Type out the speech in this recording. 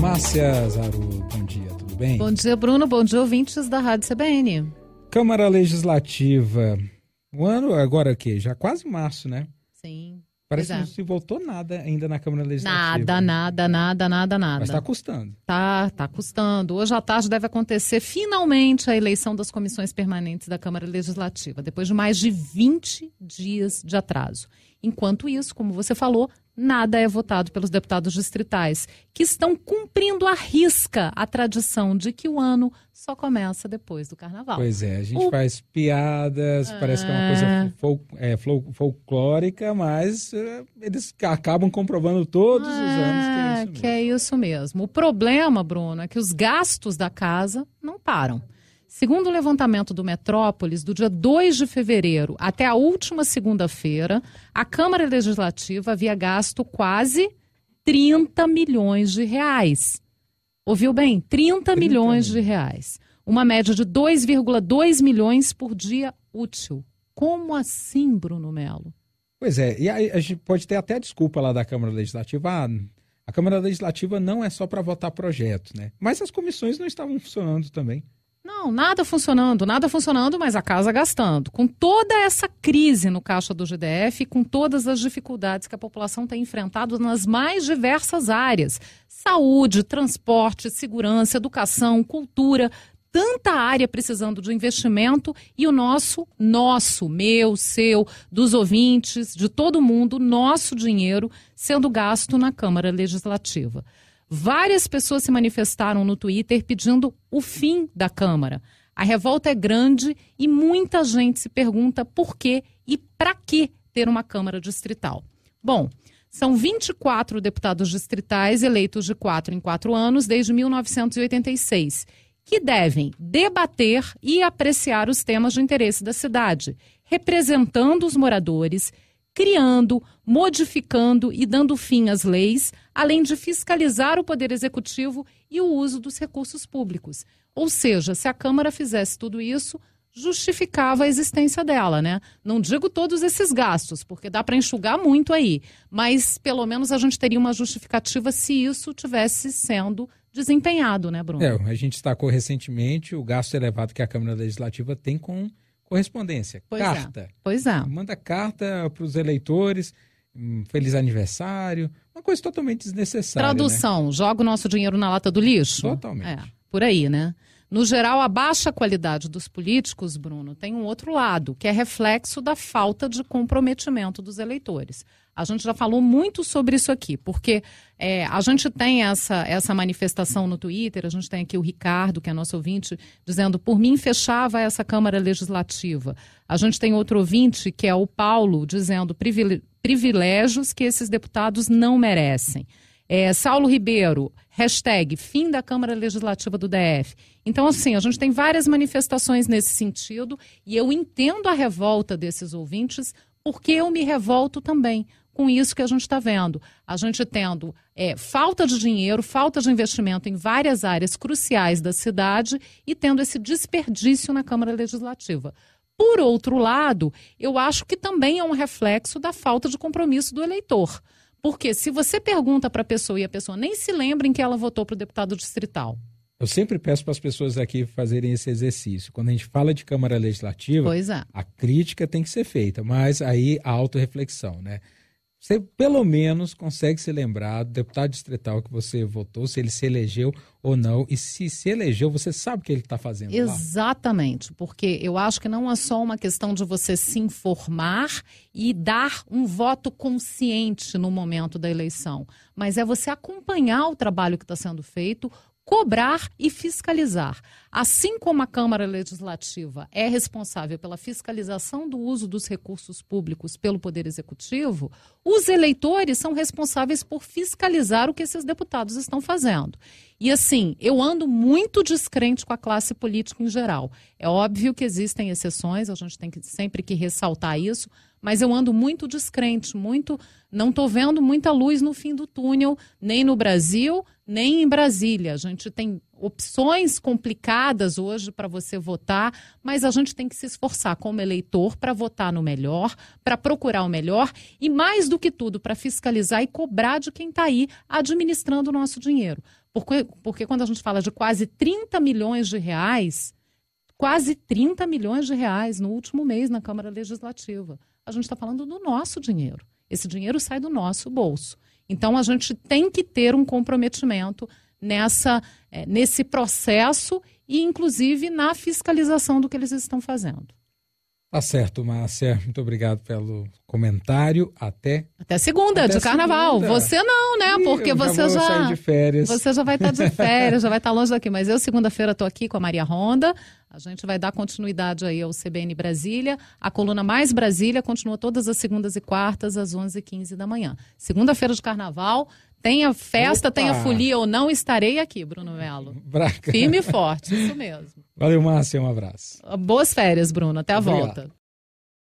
Márcia Zaru, bom dia, tudo bem? Bom dia, Bruno. Bom dia, ouvintes da Rádio CBN. Câmara Legislativa. O ano agora é o quê? Já é quase março, né? Sim. Parece Exato. que não é. se voltou nada ainda na Câmara Legislativa. Nada, né? nada, nada, nada, nada. Mas está custando. Tá, tá custando. Hoje à tarde deve acontecer finalmente a eleição das comissões permanentes da Câmara Legislativa, depois de mais de 20 dias de atraso. Enquanto isso, como você falou, nada é votado pelos deputados distritais, que estão cumprindo à risca a tradição de que o ano só começa depois do carnaval. Pois é, a gente o... faz piadas, é... parece que é uma coisa ah. fol é, fol folclórica, mas é, eles acabam comprovando todos os anos que é ah, isso mesmo. Que é isso mesmo. O problema, Bruno, é que os gastos da casa não param. Segundo o levantamento do Metrópolis, do dia 2 de fevereiro até a última segunda-feira, a Câmara Legislativa havia gasto quase 30 milhões de reais. Ouviu bem? 30, 30 milhões de reais. Uma média de 2,2 milhões por dia útil. Como assim, Bruno Melo? Pois é, e aí a gente pode ter até desculpa lá da Câmara Legislativa. Ah, a Câmara Legislativa não é só para votar projeto, né? Mas as comissões não estavam funcionando também. Não, nada funcionando, nada funcionando, mas a casa gastando. Com toda essa crise no caixa do GDF, com todas as dificuldades que a população tem enfrentado nas mais diversas áreas: saúde, transporte, segurança, educação, cultura, tanta área precisando de investimento e o nosso, nosso, meu, seu, dos ouvintes, de todo mundo, nosso dinheiro sendo gasto na Câmara Legislativa. Várias pessoas se manifestaram no Twitter pedindo o fim da Câmara. A revolta é grande e muita gente se pergunta por que e para que ter uma Câmara Distrital. Bom, são 24 deputados distritais eleitos de quatro em quatro anos desde 1986, que devem debater e apreciar os temas de interesse da cidade, representando os moradores criando, modificando e dando fim às leis, além de fiscalizar o Poder Executivo e o uso dos recursos públicos. Ou seja, se a Câmara fizesse tudo isso, justificava a existência dela, né? Não digo todos esses gastos, porque dá para enxugar muito aí, mas pelo menos a gente teria uma justificativa se isso tivesse sendo desempenhado, né, Bruno? É, a gente destacou recentemente o gasto elevado que a Câmara Legislativa tem com correspondência, pois é. carta. É. Pois é. Manda carta para os eleitores, hum, feliz aniversário, uma coisa totalmente desnecessária. Né? Tradução, né? joga o nosso dinheiro na lata do lixo? Totalmente. É, por aí, né? No geral, a baixa qualidade dos políticos, Bruno, tem um outro lado, que é reflexo da falta de comprometimento dos eleitores. A gente já falou muito sobre isso aqui, porque é, a gente tem essa, essa manifestação no Twitter, a gente tem aqui o Ricardo, que é nosso ouvinte, dizendo: por mim fechava essa Câmara Legislativa. A gente tem outro ouvinte, que é o Paulo, dizendo privilégios que esses deputados não merecem. É, Saulo Ribeiro, hashtag fim da Câmara Legislativa do DF. Então, assim, a gente tem várias manifestações nesse sentido e eu entendo a revolta desses ouvintes porque eu me revolto também com isso que a gente está vendo. A gente tendo é, falta de dinheiro, falta de investimento em várias áreas cruciais da cidade e tendo esse desperdício na Câmara Legislativa. Por outro lado, eu acho que também é um reflexo da falta de compromisso do eleitor. Porque se você pergunta para a pessoa e a pessoa nem se lembra em que ela votou para o deputado distrital. Eu sempre peço para as pessoas aqui fazerem esse exercício. Quando a gente fala de Câmara Legislativa, é. a crítica tem que ser feita, mas aí a autorreflexão, né? você pelo menos consegue se lembrar do deputado distrital que você votou, se ele se elegeu ou não. E se se elegeu, você sabe o que ele está fazendo. Exatamente, lá. porque eu acho que não é só uma questão de você se informar e dar um voto consciente no momento da eleição, mas é você acompanhar o trabalho que está sendo feito, cobrar e fiscalizar. Assim como a Câmara Legislativa é responsável pela fiscalização do uso dos recursos públicos pelo Poder Executivo, os eleitores são responsáveis por fiscalizar o que esses deputados estão fazendo. E assim, eu ando muito descrente com a classe política em geral. É óbvio que existem exceções, a gente tem que, sempre que ressaltar isso, mas eu ando muito descrente, muito não estou vendo muita luz no fim do túnel, nem no Brasil, nem em Brasília. A gente tem opções complicadas hoje para você votar, mas a gente tem que se esforçar como eleitor para votar no melhor, para procurar o melhor e, mais do que tudo, para fiscalizar e cobrar de quem está aí administrando o nosso dinheiro. Porque, porque quando a gente fala de quase 30 milhões de reais, quase 30 milhões de reais no último mês na Câmara Legislativa, a gente está falando do nosso dinheiro. Esse dinheiro sai do nosso bolso. Então a gente tem que ter um comprometimento nessa, é, nesse processo e, inclusive, na fiscalização do que eles estão fazendo. Tá certo, Márcia. Muito obrigado pelo comentário. Até. Até segunda, Até de carnaval. Segunda. Você não, né? Ih, Porque você já. De férias. Você já vai estar tá de férias, já vai estar tá longe daqui. Mas eu, segunda-feira, estou aqui com a Maria Ronda. A gente vai dar continuidade aí ao CBN Brasília. A coluna Mais Brasília continua todas as segundas e quartas, às 11h15 da manhã. Segunda-feira de carnaval, Tenha festa, Opa. tenha folia ou não, estarei aqui, Bruno Melo. Firme e forte, isso mesmo. Valeu, Márcia, um abraço. Boas férias, Bruno. Até a Obrigado. volta.